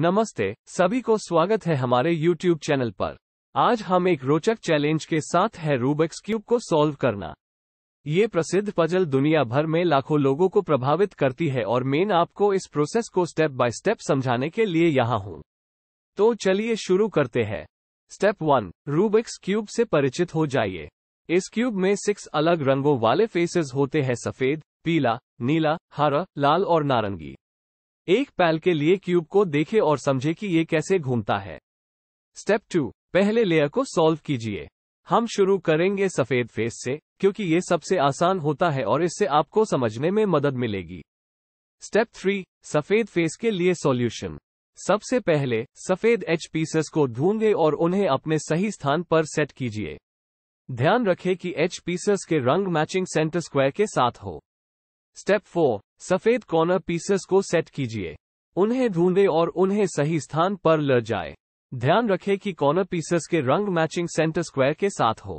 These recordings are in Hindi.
नमस्ते सभी को स्वागत है हमारे YouTube चैनल पर आज हम एक रोचक चैलेंज के साथ है रूबिक्स क्यूब को सॉल्व करना ये प्रसिद्ध पजल दुनिया भर में लाखों लोगों को प्रभावित करती है और मेन आपको इस प्रोसेस को स्टेप बाय स्टेप समझाने के लिए यहाँ हूँ तो चलिए शुरू करते हैं स्टेप वन रूबिक्स क्यूब से परिचित हो जाइए इस क्यूब में सिक्स अलग रंगों वाले फेसेस होते हैं सफेद पीला नीला हरा लाल और नारंगी एक पैल के लिए क्यूब को देखें और समझें कि ये कैसे घूमता है स्टेप टू पहले लेयर को सॉल्व कीजिए हम शुरू करेंगे सफेद फेस से क्योंकि ये सबसे आसान होता है और इससे आपको समझने में मदद मिलेगी स्टेप थ्री सफेद फेस के लिए सॉल्यूशन सबसे पहले सफेद एच पीसेस को ढूंढें और उन्हें अपने सही स्थान पर सेट कीजिए ध्यान रखें कि एच पीसेस के रंग मैचिंग सेंटर स्क्वायर के साथ हो स्टेप फोर सफेद कॉर्नर पीसेस को सेट कीजिए उन्हें ढूंढे और उन्हें सही स्थान पर ले जाए ध्यान रखें कि कॉर्नर पीसेस के रंग मैचिंग सेंटर स्क्वायर के साथ हो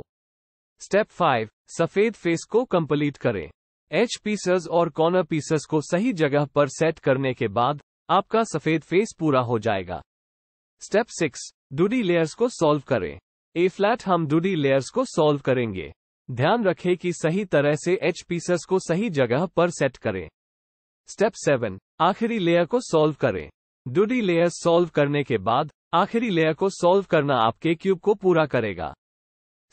स्टेप फाइव सफेद फेस को कंप्लीट करें एच पीसेस और कॉर्नर पीसेस को सही जगह पर सेट करने के बाद आपका सफेद फेस पूरा हो जाएगा स्टेप सिक्स डूडी लेयर्स को सॉल्व करें ए फ्लैट हम डूडी लेयर्स को सॉल्व करेंगे ध्यान रखें कि सही तरह से एच पीसेस को सही जगह पर सेट करें स्टेप सेवन आखिरी लेयर को सॉल्व करें डूडी लेयर सॉल्व करने के बाद आखिरी लेयर को सॉल्व करना आपके क्यूब को पूरा करेगा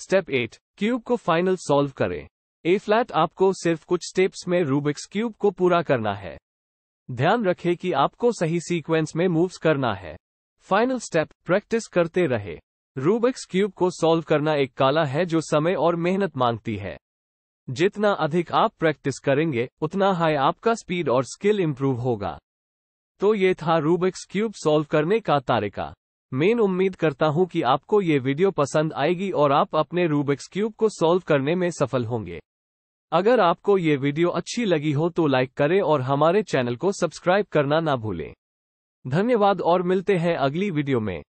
स्टेप एट क्यूब को फाइनल सॉल्व करें ए फ्लैट आपको सिर्फ कुछ स्टेप्स में रूबिक्स क्यूब को पूरा करना है ध्यान रखें कि आपको सही सीक्वेंस में मूव्स करना है फाइनल स्टेप प्रैक्टिस करते रहे रूबिक्स क्यूब को सॉल्व करना एक काला है जो समय और मेहनत मांगती है जितना अधिक आप प्रैक्टिस करेंगे उतना हाई आपका स्पीड और स्किल इम्प्रूव होगा तो ये था रूबिक्स क्यूब सॉल्व करने का तारिका मेन उम्मीद करता हूं कि आपको ये वीडियो पसंद आएगी और आप अपने रूबिक्स क्यूब को सॉल्व करने में सफल होंगे अगर आपको ये वीडियो अच्छी लगी हो तो लाइक करें और हमारे चैनल को सब्सक्राइब करना ना भूलें धन्यवाद और मिलते हैं अगली वीडियो में